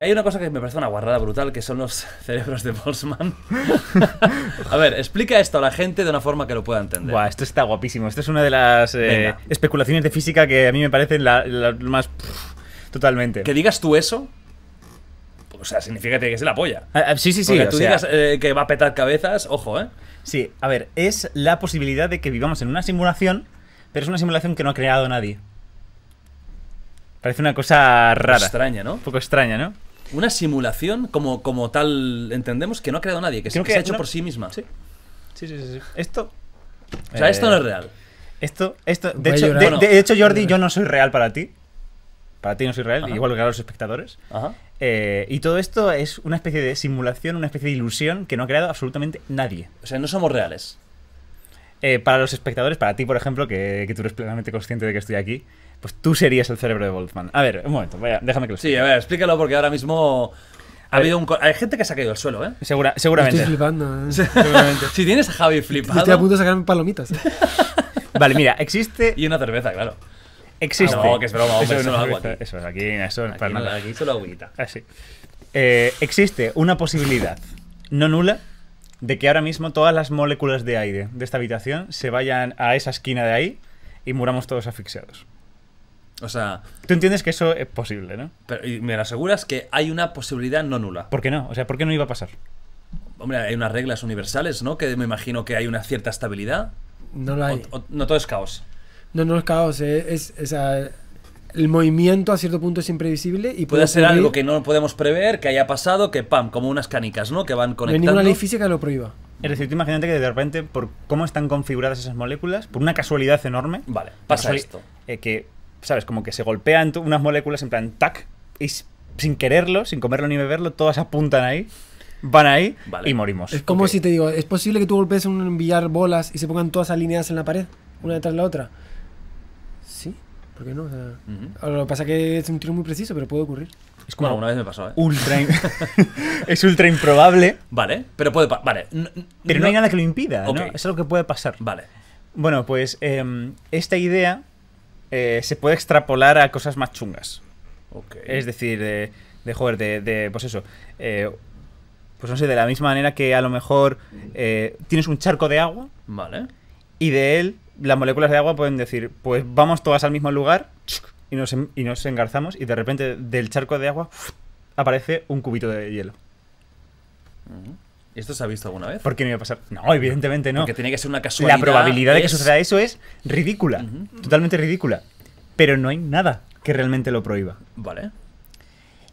Hay una cosa que me parece una guarrada brutal, que son los cerebros de Boltzmann. a ver, explica esto a la gente de una forma que lo pueda entender. esto está guapísimo. Esto es una de las eh, especulaciones de física que a mí me parecen las más... totalmente. Que digas tú eso, o sea, significa que es la polla. Ah, ah, sí, sí, sí. Que tú digas eh, que va a petar cabezas, ojo, ¿eh? Sí, a ver, es la posibilidad de que vivamos en una simulación, pero es una simulación que no ha creado nadie. Parece una cosa rara. Extraña, ¿no? Un poco extraña, ¿no? Una simulación como, como tal entendemos que no ha creado nadie, que, se, ha hecho por sí misma. Sí. Sí, sí, sí, Esto. O sea, esto no es eh, real. Esto, De, hecho, Jordi, yo no soy real para ti. Para ti no soy real, igual que para los espectadores. Ajá. Eh, y todo esto es una especie de simulación, una especie de ilusión que no ha creado absolutamente nadie. O sea, no somos reales. Eh, para los espectadores, para ti, por ejemplo, que tú eres plenamente consciente de que estoy aquí, pues tú serías el cerebro de Boltzmann. A ver, un momento, déjame que lo explique. Sí, a ver, explícalo porque ahora mismo ha habido un... Hay gente que se ha caído al suelo, ¿eh? Segura, seguramente. Estoy flipando, ¿eh? seguramente. si tienes a Javi flipado... Estoy a punto de sacarme palomitas. vale, mira, existe... Y una cerveza, claro. Existe. Ah, no, que es broma, hombre, eso, es aquí. eso es aquí, eso es aquí, nada. Aquí solo agüita. Así. Ah, eh, existe una posibilidad no nula de que ahora mismo todas las moléculas de aire de esta habitación se vayan a esa esquina de ahí y muramos todos asfixiados. Tú entiendes que eso es posible, ¿no? Pero, me aseguras que hay una posibilidad no nula. ¿Por qué no? O sea, ¿por qué no iba a pasar? Hombre, hay unas reglas universales, ¿no? Que me imagino que hay una cierta estabilidad. No lo hay. no todo es caos. No, no es caos. Eh, es, el movimiento a cierto punto es imprevisible y puede, ser algo que no podemos prever, que haya pasado, que pam, como unas canicas, ¿no? Que van conectando. ninguna ley física lo prohíba. Es decir, tú imagínate que de repente, por cómo están configuradas esas moléculas, por una casualidad enorme. pasa esto. Eh, que ¿sabes? Como que se golpean unas moléculas en plan, tac, y sin quererlo, sin comerlo ni beberlo, todas apuntan ahí van ahí y morimos. Es como si te digo, ¿es posible que tú golpees un billar bolas y se pongan todas alineadas en la pared, una detrás de la otra? Sí, ¿por qué no? Lo que pasa es que es un tiro muy preciso, pero puede ocurrir. Es como vez me pasó, ¿eh? Ultra es ultra improbable. Vale, pero puede Vale. No, pero no, hay nada que lo impida, ¿no? Es algo que puede pasar. Vale. Bueno, pues em, esta idea eh, se puede extrapolar a cosas más chungas. Es decir, de, de joder, de, pues eso. Eh, pues no sé, de la misma manera que a lo mejor eh, tienes un charco de agua. Vale. Y de él, las moléculas de agua pueden decir, pues vamos todas al mismo lugar y nos, y nos engarzamos y de repente del charco de agua aparece un cubito de hielo. ¿Esto se ha visto alguna vez? ¿Por qué no iba a pasar? No, evidentemente no. Porque tiene que ser una casualidad. La probabilidad de que suceda eso es ridícula. Totalmente ridícula. Pero no hay nada que realmente lo prohíba. Vale.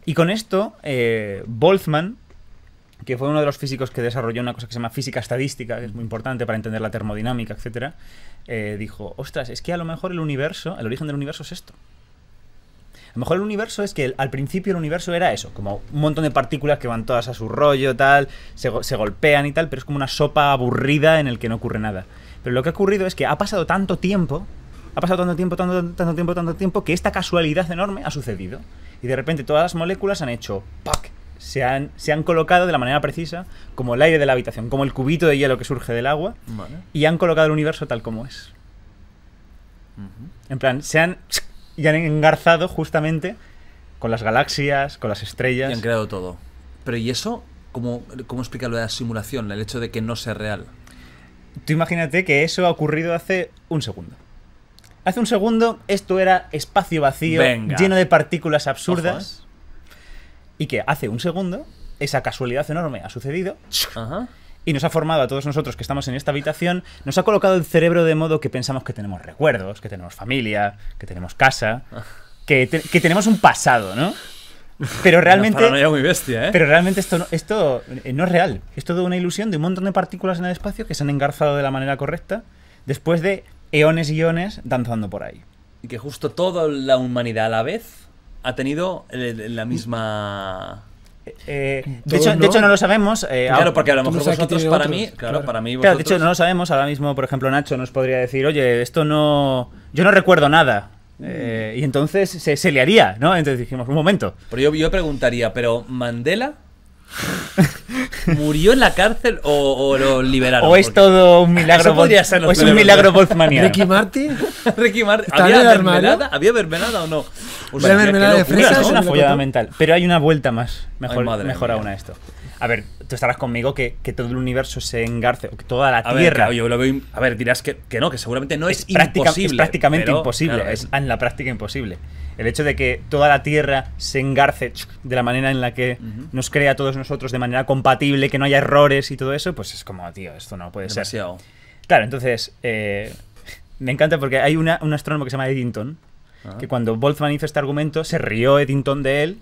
Y con esto, eh, Boltzmann, que fue uno de los físicos que desarrolló una cosa que se llama física estadística, que es muy importante para entender la termodinámica, etc., eh, dijo, ostras, es que a lo mejor el universo, el origen del universo es esto. A lo mejor el universo es que al principio el universo era eso, como un montón de partículas que van todas a su rollo, tal, se, golpean y tal, pero es como una sopa aburrida en el que no ocurre nada. Pero lo que ha ocurrido es que ha pasado tanto tiempo, ha pasado tanto tiempo, tanto, tanto, tiempo, tanto tiempo, que esta casualidad enorme ha sucedido. Y de repente todas las moléculas han hecho ¡pac! Se han, se han, colocado de la manera precisa, como el aire de la habitación, como el cubito de hielo que surge del agua, y han colocado el universo tal como es. En plan, se han, y han engarzado justamente con las galaxias, con las estrellas. Y han creado todo. Pero ¿y eso? ¿Cómo, explica lo de la simulación, el hecho de que no sea real? Tú imagínate que eso ha ocurrido hace un segundo. Hace un segundo esto era espacio vacío, lleno de partículas absurdas. ¿eh? Y que hace un segundo esa casualidad enorme ha sucedido. Ajá y nos ha formado a todos nosotros que estamos en esta habitación, nos ha colocado el cerebro de modo que pensamos que tenemos recuerdos, que tenemos familia, que tenemos casa, que, que tenemos un pasado, ¿no? Pero realmente. muy bestia, ¿eh? Pero realmente esto, no, esto no es real. Es todo una ilusión de un montón de partículas en el espacio que se han engarzado de la manera correcta después de eones y eones danzando por ahí. Y que justo toda la humanidad a la vez ha tenido la misma. Eh, mm, de, hecho, no? lo sabemos. Eh, claro, porque a lo mejor vosotros para mí, claro, para mí de hecho, no lo sabemos. Ahora mismo, por ejemplo, Nacho nos podría decir, oye, esto no... Yo no recuerdo nada. Eh, y entonces se, se, le haría, ¿no? Entonces dijimos, un momento. Pero yo, yo preguntaría, ¿pero Mandela murió en la cárcel o, lo liberaron? ¿O es todo un milagro? podría es un milagro ¿Ricky Martin ¿Ricky ¿Había mermelada? ¿Había o no? Es una follada mental. Pero hay una vuelta más, mejor, mejor aún a esto. A ver, tú estarás conmigo que, todo el universo se engarce, que toda la Tierra. lo a ver, dirás que, no, que seguramente no es, imposible. Es prácticamente imposible, es en la práctica imposible. El hecho de que toda la Tierra se engarce de la manera en la que nos crea a todos nosotros de manera compatible, que no haya errores y todo eso, pues es como, tío, esto no puede ser. Claro, entonces, eh, me encanta porque hay un astrónomo que se llama Eddington, que cuando Boltzmann hizo este argumento se rió Eddington de él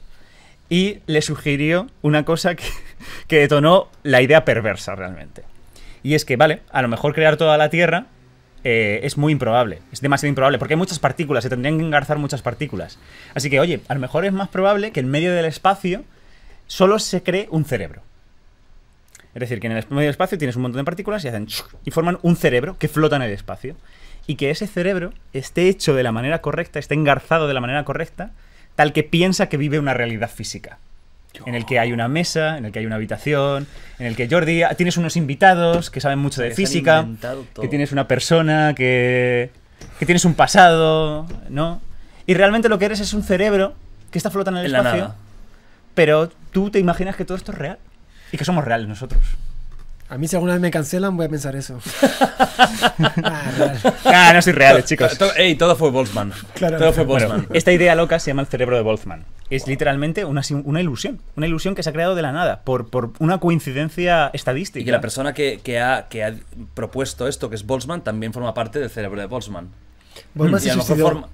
y le sugirió una cosa que, que detonó la idea perversa realmente. Y es que, vale, a lo mejor crear toda la Tierra eh, es muy improbable, es demasiado improbable, porque hay muchas partículas, se tendrían que engarzar muchas partículas. Así que, oye, a lo mejor es más probable que en medio del espacio solo se cree un cerebro. Es decir, que en el medio del espacio tienes un montón de partículas y hacen y forman un cerebro que flota en el espacio y que ese cerebro esté hecho de la manera correcta, esté engarzado de la manera correcta, tal que piensa que vive una realidad física. En el que hay una mesa, en el que hay una habitación, en el que Jordi, tienes unos invitados que saben mucho de física, que tienes una persona, que, tienes un pasado, ¿no? Y realmente lo que eres es un cerebro que está flotando en el espacio, pero tú te imaginas que todo esto es real y que somos reales nosotros. A mí si alguna vez me cancelan voy a pensar eso. Ah, ah, no soy real, chicos. ey, todo fue Boltzmann. todo fue Boltzmann. esta idea loca se llama el cerebro de Boltzmann. Es literalmente una, ilusión. Una ilusión que se ha creado de la nada por, una coincidencia estadística. Y la persona que, ha, propuesto esto, que es Boltzmann, también forma parte del cerebro de Boltzmann. Boltzmann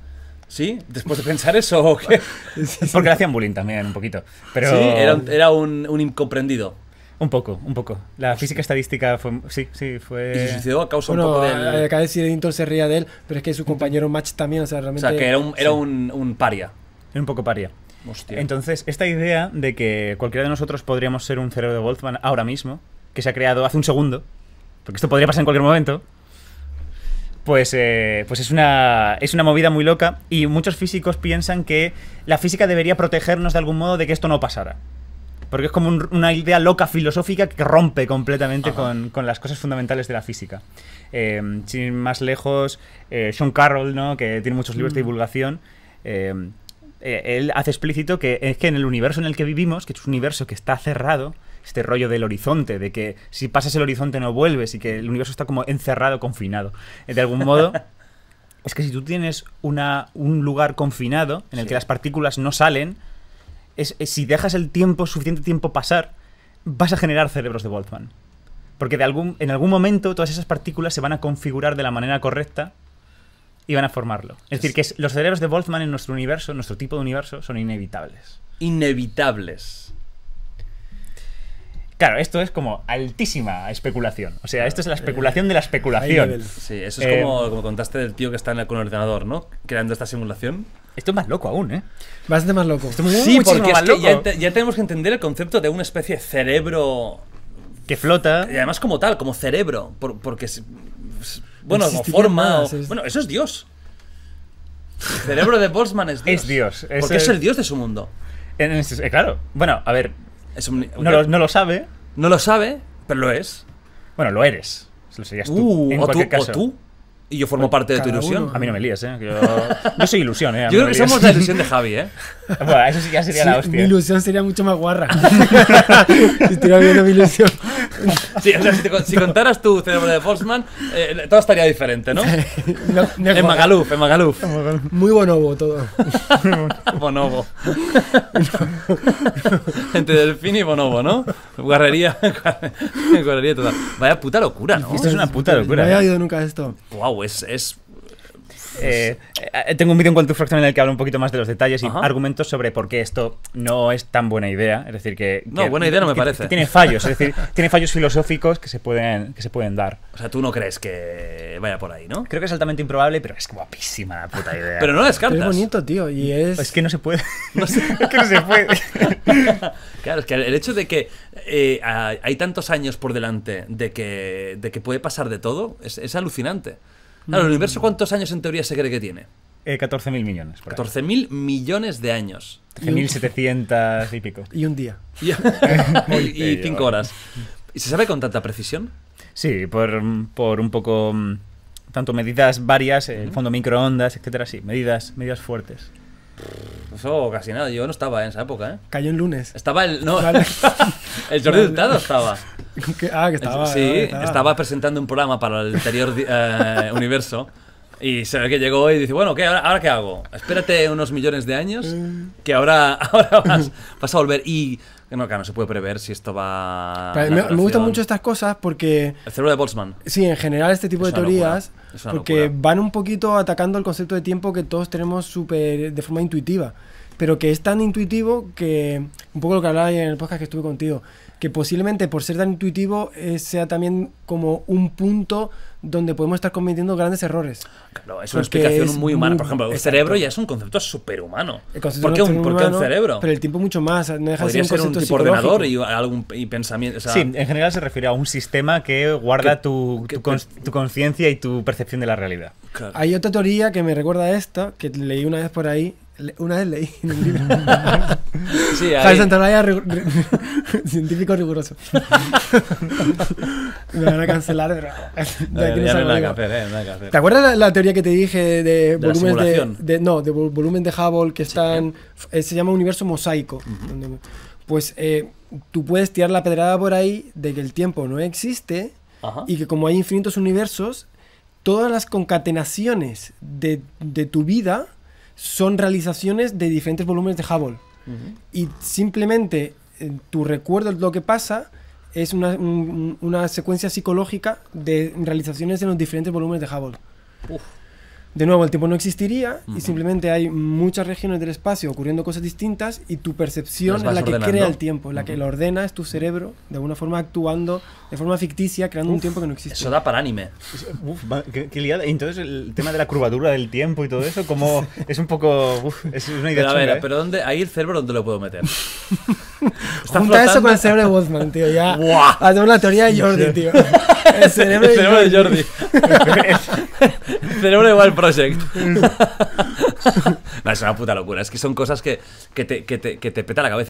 ¿Sí? ¿Después de pensar eso Porque hacían bullying también, un poquito. Pero... Sí, era, un incomprendido. Un poco, un poco. La física estadística fue. Sí, sí, fue. Y se suicidó a causa un poco Acá de se ría de él, pero es que su compañero Match también, o sea, realmente. O sea, que era un, paria. Era un poco paria. Hostia. Entonces, esta idea de que cualquiera de nosotros podríamos ser un cerebro de Boltzmann ahora mismo, que se ha creado hace un segundo, porque esto podría pasar en cualquier momento, pues, eh, pues es, una, es una movida muy loca y muchos físicos piensan que la física debería protegernos de algún modo de que esto no pasara. Porque es como una idea loca filosófica que rompe completamente con, las cosas fundamentales de la física. Eh, sin más lejos, eh, Sean Carroll, que tiene muchos libros de mm. divulgación, em, eh, él hace explícito que es que en el universo en el que vivimos, que es un universo que está cerrado, este rollo del horizonte, de que si pasas el horizonte no vuelves y que el universo está como encerrado, confinado. Eh, de algún modo, es que si tú tienes una, un lugar confinado en el que las partículas no salen, es, si dejas el tiempo, suficiente tiempo pasar, vas a generar cerebros de Boltzmann. Porque en algún momento todas esas partículas se van a configurar de la manera correcta y van a formarlo. Es, decir, que los cerebros de Boltzmann en nuestro universo, nuestro tipo de universo, son inevitables. Inevitables. Claro, esto es como altísima especulación. O sea, esto es la eh, especulación de la especulación. Sí, eso es eh, como, contaste del tío que está en el, con el ordenador, ¿no? Creando esta simulación. Esto es más loco aún, ¿eh? Bastante más loco. sí, porque Ya, tenemos que entender el concepto de una especie de cerebro. Que flota. Y además, como tal, como cerebro. porque. Bueno, como forma. Bueno, eso es Dios. El cerebro de Boltzmann es Dios. Es Dios. porque es el Dios de su mundo. Eh, claro. Bueno, a ver. no, lo, sabe. No lo sabe, pero lo es. Bueno, lo eres. Lo serías uh, tú. o tú y yo formo parte de tu ilusión. A mí no me líes, ¿eh? Yo, yo soy ilusión, ¿eh? Yo creo que somos la ilusión de Javi, ¿eh? Bueno, eso sí ya sería la hostia. mi ilusión sería mucho más guarra. si estuviera viendo mi ilusión si, si contaras tu cerebro de Boltzmann, eh, todo estaría diferente, ¿no? en Magaluf, en Magaluf. Muy bonobo todo. bonobo. Entre delfín y bonobo, ¿no? Guarrería, total. Vaya puta locura, ¿no? Esto es una puta locura. No había ¿eh? oído nunca esto. Wow, es eh, eh, tengo un vídeo en Quantum Fracción en el que hablo un poquito más de los detalles y argumentos sobre por qué esto no es tan buena idea. Es decir, que. No, buena idea no me parece. tiene fallos, es decir, tiene fallos filosóficos que se, pueden, que se pueden dar. O sea, tú no crees que vaya por ahí, ¿no? Creo que es altamente improbable, pero es guapísima la puta idea. pero no descartas. es bonito, tío, y es. que no se puede. es que se puede. claro, es que el hecho de que eh, hay tantos años por delante de que, puede pasar de todo es alucinante. Claro, el mm. universo, ¿cuántos años en teoría se cree que tiene? Eh, 14.000 millones. 14.000 millones de años. 13.700 y pico. Y un día. y 5 horas. ¿Y se sabe con tanta precisión? Sí, por, un poco. Mm, tanto medidas varias, el fondo microondas, etcétera, sí, medidas, medidas fuertes. Eso casi nada, yo no estaba en esa época, ¿eh? Cayó en lunes. Estaba el. No, el Jordi estaba. ah, que estaba. Sí, estaba. presentando un programa para el anterior eh, universo. Y se ve que llegó y dice, bueno, ¿qué, ahora, qué hago? Espérate unos millones de años, eh. que ahora, vas, a volver. Y no, no se puede prever si esto va. a... me, gustan mucho estas cosas porque. El cerebro de Boltzmann. Sí, en general, este tipo de teorías. Porque van un poquito atacando el concepto de tiempo que todos tenemos súper de forma intuitiva. Pero que es tan intuitivo que. Un poco lo que hablaba en el podcast que estuve contigo que posiblemente por ser tan intuitivo eh, sea también como un punto donde podemos estar cometiendo grandes errores. Claro, es una explicación muy humana. por ejemplo, el cerebro ya es un concepto superhumano. ¿Por qué un, cerebro? Pero el tiempo mucho más. No deja de ser, un, ser un tipo ordenador y, algún, pensamiento. sí, en general se refiere a un sistema que guarda tu, conciencia y tu percepción de la realidad. Hay otra teoría que me recuerda a esta, que leí una vez por ahí. Una vez leí en el libro. científico riguroso. Me van a cancelar, ya, eh, ¿Te acuerdas la, teoría que te dije de, volúmenes de, No, de volumen de Hubble que están. Eh, se llama universo mosaico. pues eh, tú puedes tirar la pedrada por ahí de que el tiempo no existe y que como hay infinitos universos, todas las concatenaciones de tu vida son realizaciones de diferentes volúmenes de Hubble. Y simplemente eh, tu recuerdo, lo que pasa, es una, secuencia psicológica de realizaciones en los diferentes volúmenes de Hubble. Uf de nuevo, el tiempo no existiría y simplemente hay muchas regiones del espacio ocurriendo cosas distintas y tu percepción es la que crea el tiempo, la que lo ordena es tu cerebro, de alguna forma actuando de forma ficticia, creando un tiempo que no existe. Eso da para anime. Uf, qué, liada. Entonces, el tema de la curvatura del tiempo y todo eso, como es un poco. es una idea pero a ver, ¿eh? pero ¿dónde, ahí el cerebro, ¿dónde lo puedo meter? Está Junta flotando? eso con el cerebro de Wolfman, tío. Ya. Hace una teoría de Jordi, tío. El cerebro, el De Jordi. Cerebro de Wild Project. no, es una puta locura. Es que son cosas que, que, te, que, te, que te peta la cabeza.